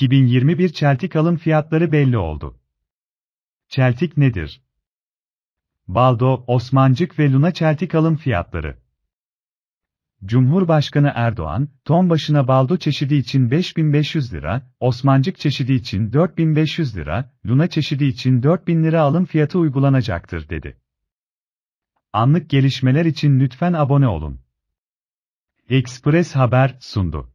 2021 çeltik alım fiyatları belli oldu. Çeltik nedir? Baldo, Osmancık ve Luna çeltik alım fiyatları. Cumhurbaşkanı Erdoğan, ton başına baldo çeşidi için 5500 lira, Osmancık çeşidi için 4500 lira, Luna çeşidi için 4000 lira alım fiyatı uygulanacaktır dedi. Anlık gelişmeler için lütfen abone olun. Express Haber sundu.